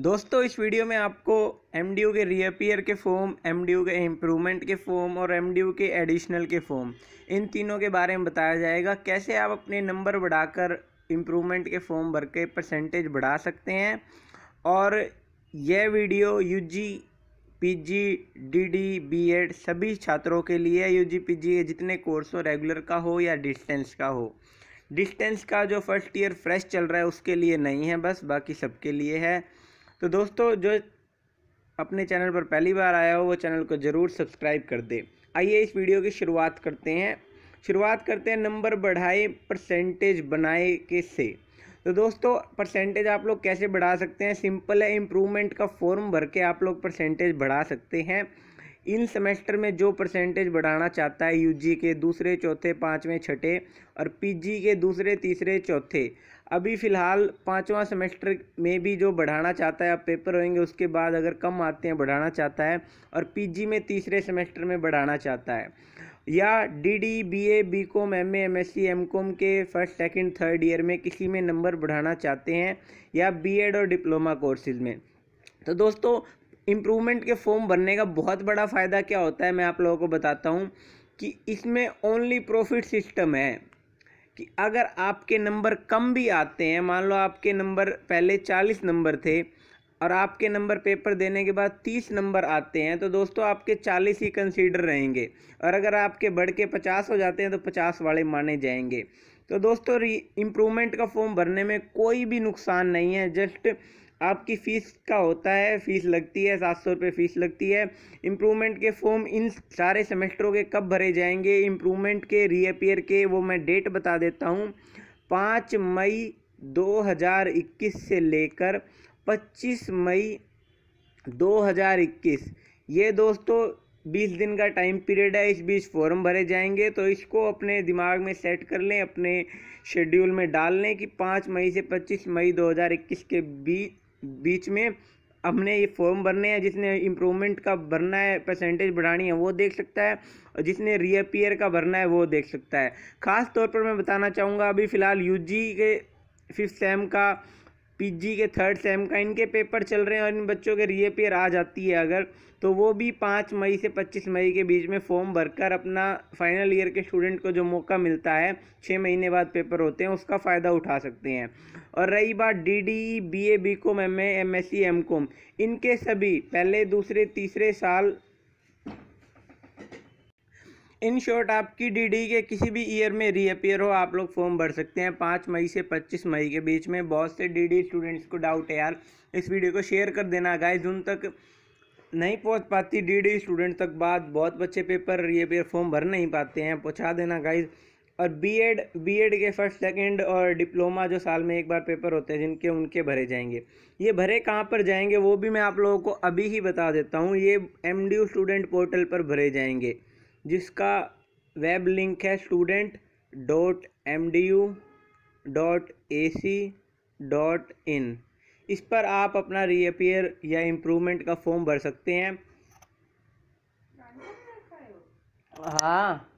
दोस्तों इस वीडियो में आपको एम के रीअपियर के फॉर्म एम के इम्प्रूवमेंट के फॉर्म और एम के एडिशनल के फॉर्म इन तीनों के बारे में बताया जाएगा कैसे आप अपने नंबर बढ़ाकर इम्प्रूवमेंट के फॉर्म भर के परसेंटेज बढ़ा सकते हैं और यह video U G P G D D B Ed सभी छात्रों के लिए यू जी पी जी के जितने कोर्स हो रेगुलर का हो या डिस्टेंस का हो डिस्टेंस का जो फर्स्ट ईयर फ्रेश चल रहा है उसके लिए नहीं है बस बाकी सबके लिए है तो दोस्तों जो अपने चैनल पर पहली बार आया हो वो चैनल को ज़रूर सब्सक्राइब कर दे आइए इस वीडियो की शुरुआत करते हैं शुरुआत करते हैं नंबर बढ़ाए परसेंटेज बनाए के से तो दोस्तों परसेंटेज आप लोग कैसे बढ़ा सकते हैं सिंपल है इम्प्रूवमेंट का फॉर्म भर के आप लोग परसेंटेज बढ़ा सकते हैं इन सेमेस्टर में जो परसेंटेज बढ़ाना चाहता है यूजी के दूसरे चौथे पाँचवें छठे और पीजी के दूसरे तीसरे चौथे अभी फ़िलहाल पाँचवा सेमेस्टर में भी जो बढ़ाना चाहता है अब पेपर होंगे उसके बाद अगर कम आते हैं बढ़ाना चाहता है और पीजी में तीसरे सेमेस्टर में बढ़ाना चाहता है या D D B A B com M M S C M com के फर्स्ट सेकंड थर्ड ईयर में किसी में नंबर बढ़ाना चाहते हैं या बीएड और डिप्लोमा कोर्सेज में तो दोस्तों इम्प्रूवमेंट के फॉर्म भरने का बहुत बड़ा फ़ायदा क्या होता है मैं आप लोगों को बताता हूँ कि इसमें ओनली प्रॉफिट सिस्टम है कि अगर आपके नंबर कम भी आते हैं मान लो आपके नंबर पहले चालीस नंबर थे और आपके नंबर पेपर देने के बाद तीस नंबर आते हैं तो दोस्तों आपके चालीस ही कंसीडर रहेंगे और अगर आपके बढ़ के पचास हो जाते हैं तो पचास वाले माने जाएंगे तो दोस्तों इम्प्रूवमेंट का फॉर्म भरने में कोई भी नुकसान नहीं है जस्ट आपकी फ़ीस का होता है फ़ीस लगती है सात सौ रुपये फ़ीस लगती है इम्प्रूवमेंट के फॉर्म इन सारे सेमेस्टरों के कब भरे जाएंगे इम्प्रूवमेंट के रीअपियर के वो मैं डेट बता देता हूँ पाँच मई 2021 से लेकर 25 मई 2021 ये दोस्तों 20 दिन का टाइम पीरियड है इस बीच फॉर्म भरे जाएंगे तो इसको अपने दिमाग में सेट कर लें अपने शेड्यूल में डाल लें कि 5 मई से 25 मई 2021 के बीच बीच में हमने ये फॉर्म भरने हैं जिसने इम्प्रूवमेंट का भरना है परसेंटेज बढ़ानी है वो देख सकता है और जिसने रीअपियर का भरना है वो देख सकता है ख़ास तौर पर मैं बताना चाहूँगा अभी फ़िलहाल यूजी के फिफ्थ सेम का पीजी के थर्ड सेम का इनके पेपर चल रहे हैं और इन बच्चों के रीअपेयर आ जाती है अगर तो वो भी पाँच मई से पच्चीस मई के बीच में फॉर्म भरकर अपना फाइनल ईयर के स्टूडेंट को जो मौका मिलता है छः महीने बाद पेपर होते हैं उसका फ़ायदा उठा सकते हैं और रही बात D D B A B com M A M S C M com इनके सभी पहले दूसरे तीसरे साल इन शॉर्ट आपकी डीडी के किसी भी ईयर में रीअपियर हो आप लोग फॉर्म भर सकते हैं पाँच मई से पच्चीस मई के बीच में बहुत से डीडी स्टूडेंट्स को डाउट है यार इस वीडियो को शेयर कर देना गाइज उन तक नहीं पहुंच पाती डीडी स्टूडेंट तक बात बहुत बच्चे पेपर रीअपियर फॉर्म भर नहीं पाते हैं पहुँचा देना गाइज और बीएड बीएड के फर्स्ट सेकंड और डिप्लोमा जो साल में एक बार पेपर होते हैं जिनके उनके भरे जाएंगे ये भरे कहाँ पर जाएंगे वो भी मैं आप लोगों को अभी ही बता देता हूँ ये एमडीयू स्टूडेंट पोर्टल पर भरे जाएंगे जिसका वेब लिंक है student dot M D U dot A C dot in इस पर आप अपना रीअपेयर या इम्प्रूवमेंट का फॉर्म भर सकते हैं हाँ